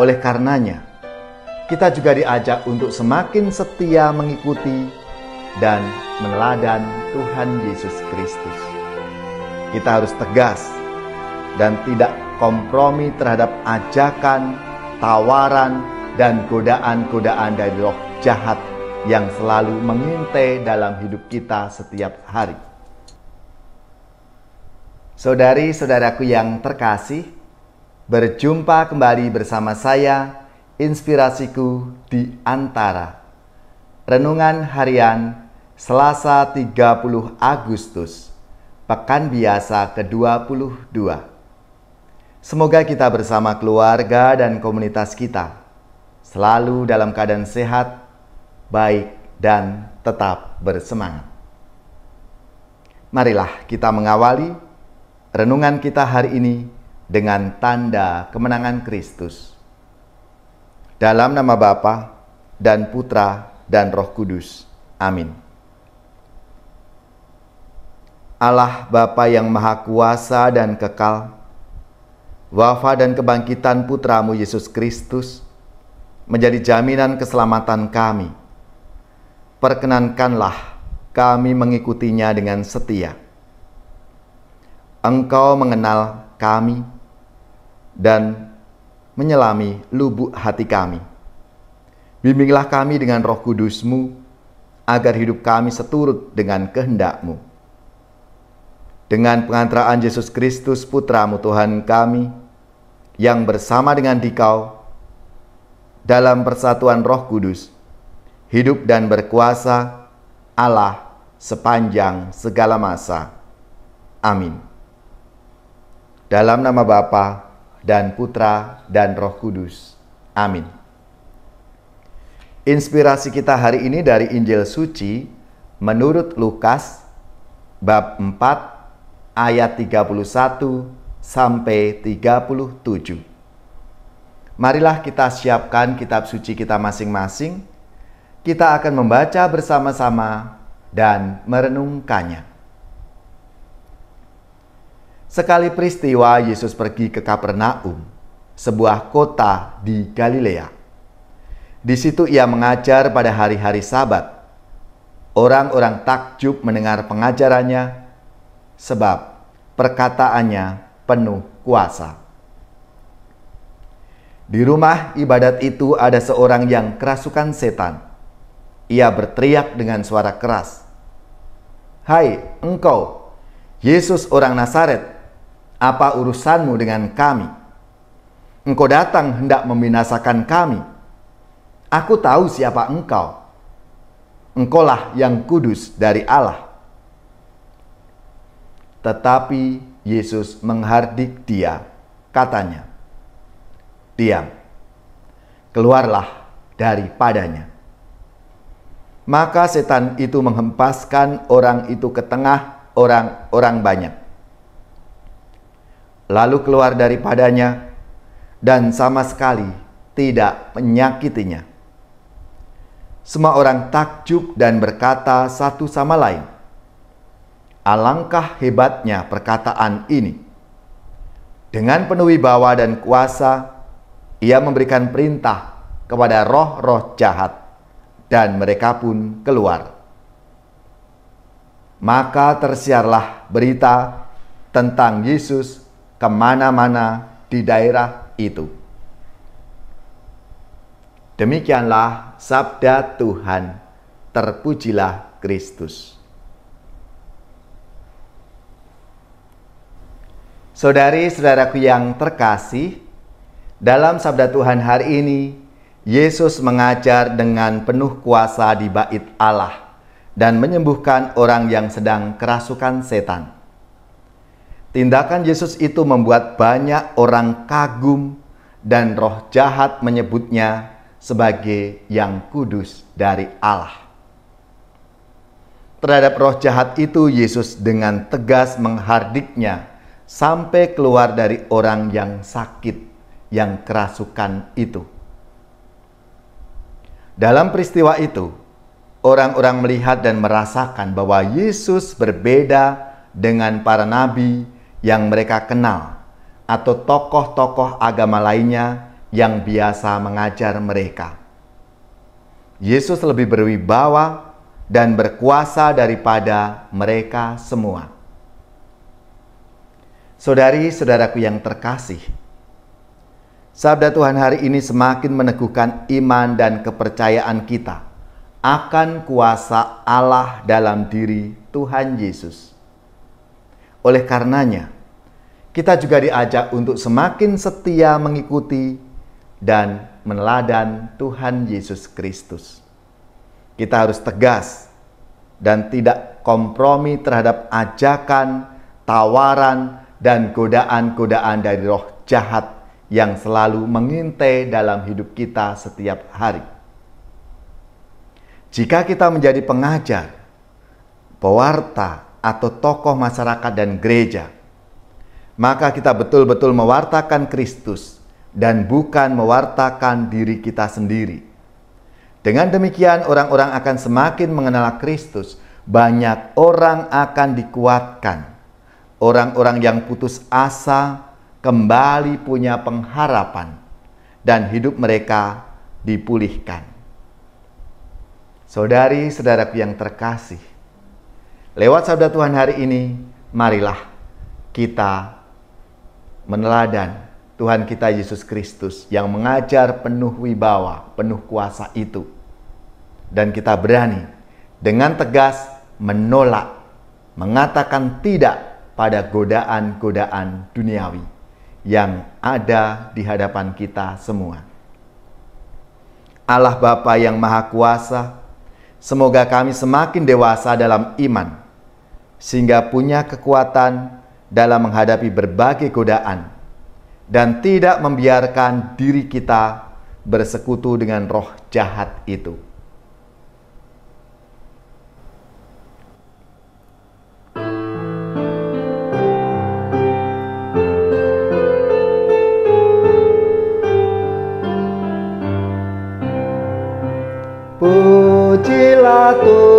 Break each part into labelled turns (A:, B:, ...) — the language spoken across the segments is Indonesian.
A: Oleh karenanya, kita juga diajak untuk semakin setia mengikuti dan meneladan Tuhan Yesus Kristus. Kita harus tegas dan tidak kompromi terhadap ajakan, tawaran, dan godaan-godaan dari roh jahat yang selalu mengintai dalam hidup kita setiap hari. Saudari-saudaraku yang terkasih, Berjumpa kembali bersama saya, Inspirasiku di Antara. Renungan Harian, Selasa 30 Agustus, Pekan Biasa ke-22. Semoga kita bersama keluarga dan komunitas kita selalu dalam keadaan sehat, baik, dan tetap bersemangat. Marilah kita mengawali renungan kita hari ini dengan tanda kemenangan Kristus. Dalam nama Bapa dan Putra dan Roh Kudus. Amin. Allah Bapa yang Maha Kuasa dan Kekal, wafa dan kebangkitan putramu Yesus Kristus menjadi jaminan keselamatan kami. Perkenankanlah kami mengikutinya dengan setia. Engkau mengenal kami, dan menyelami lubuk hati kami. Bimbinglah kami dengan roh kudusmu, agar hidup kami seturut dengan kehendakmu. Dengan pengantaraan Yesus Kristus Putramu Tuhan kami, yang bersama dengan dikau, dalam persatuan roh kudus, hidup dan berkuasa Allah sepanjang segala masa. Amin. Dalam nama Bapa dan Putra dan Roh Kudus. Amin. Inspirasi kita hari ini dari Injil Suci menurut Lukas bab 4 ayat 31 sampai 37. Marilah kita siapkan kitab suci kita masing-masing. Kita akan membaca bersama-sama dan merenungkannya. Sekali peristiwa Yesus pergi ke Kapernaum, sebuah kota di Galilea. Di situ ia mengajar pada hari-hari Sabat. Orang-orang takjub mendengar pengajarannya sebab perkataannya penuh kuasa. Di rumah ibadat itu ada seorang yang kerasukan setan. Ia berteriak dengan suara keras, "Hai, engkau, Yesus orang Nasaret!" Apa urusanmu dengan kami? Engkau datang hendak membinasakan kami. Aku tahu siapa engkau. Engkaulah yang kudus dari Allah. Tetapi Yesus menghardik dia, katanya, "Diam, keluarlah daripadanya." Maka setan itu menghempaskan orang itu ke tengah orang-orang banyak lalu keluar daripadanya, dan sama sekali tidak menyakitinya. Semua orang takjub dan berkata satu sama lain, "Alangkah hebatnya perkataan ini!" Dengan penuh wibawa dan kuasa, ia memberikan perintah kepada roh-roh jahat, dan mereka pun keluar. Maka tersiarlah berita tentang Yesus kemana-mana di daerah itu. Demikianlah sabda Tuhan. Terpujilah Kristus. Saudari-saudaraku yang terkasih, dalam sabda Tuhan hari ini, Yesus mengajar dengan penuh kuasa di bait Allah dan menyembuhkan orang yang sedang kerasukan setan. Tindakan Yesus itu membuat banyak orang kagum dan roh jahat menyebutnya sebagai yang kudus dari Allah. Terhadap roh jahat itu Yesus dengan tegas menghardiknya sampai keluar dari orang yang sakit yang kerasukan itu. Dalam peristiwa itu, orang-orang melihat dan merasakan bahwa Yesus berbeda dengan para nabi yang mereka kenal atau tokoh-tokoh agama lainnya yang biasa mengajar mereka. Yesus lebih berwibawa dan berkuasa daripada mereka semua. Saudari-saudaraku yang terkasih, Sabda Tuhan hari ini semakin meneguhkan iman dan kepercayaan kita akan kuasa Allah dalam diri Tuhan Yesus. Oleh karenanya, kita juga diajak untuk semakin setia mengikuti dan meneladan Tuhan Yesus Kristus. Kita harus tegas dan tidak kompromi terhadap ajakan, tawaran, dan godaan-godaan dari roh jahat yang selalu mengintai dalam hidup kita setiap hari. Jika kita menjadi pengajar, pewarta, atau tokoh masyarakat dan gereja, maka kita betul-betul mewartakan Kristus dan bukan mewartakan diri kita sendiri. Dengan demikian, orang-orang akan semakin mengenal Kristus. Banyak orang akan dikuatkan. Orang-orang yang putus asa kembali punya pengharapan, dan hidup mereka dipulihkan. Saudari-saudaraku yang terkasih, Lewat sabda Tuhan hari ini, marilah kita meneladan Tuhan kita Yesus Kristus yang mengajar penuh wibawa, penuh kuasa itu. Dan kita berani dengan tegas menolak, mengatakan tidak pada godaan-godaan duniawi yang ada di hadapan kita semua. Allah Bapa yang Maha Kuasa, semoga kami semakin dewasa dalam iman, sehingga punya kekuatan dalam menghadapi berbagai godaan dan tidak membiarkan diri kita bersekutu dengan roh jahat itu.
B: Pujilah Tuhan.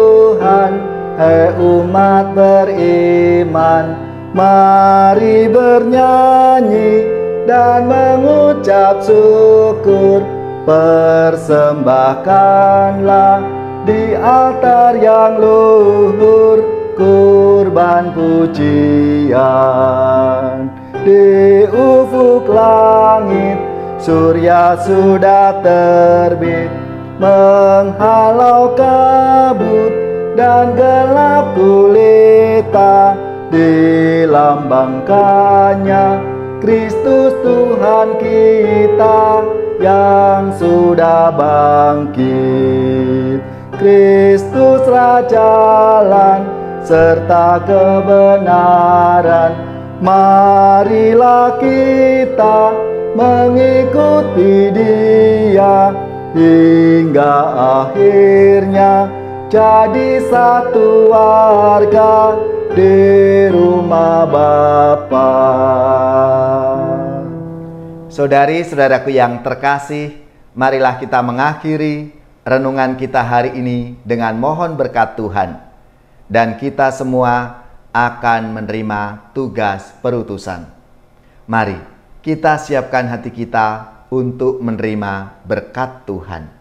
B: Hai umat beriman Mari bernyanyi dan mengucap syukur Persembahkanlah di altar yang luhur Kurban pujian Di ufuk langit Surya sudah terbit Menghalau kabut dan gelap gulita dilambangkannya Kristus Tuhan kita yang sudah bangkit Kristus Raja Lan serta kebenaran marilah kita mengikuti dia hingga akhirnya jadi satu warga di rumah Bapa.
A: Saudari-saudaraku yang terkasih, marilah kita mengakhiri renungan kita hari ini dengan mohon berkat Tuhan. Dan kita semua akan menerima tugas perutusan. Mari kita siapkan hati kita untuk menerima berkat Tuhan.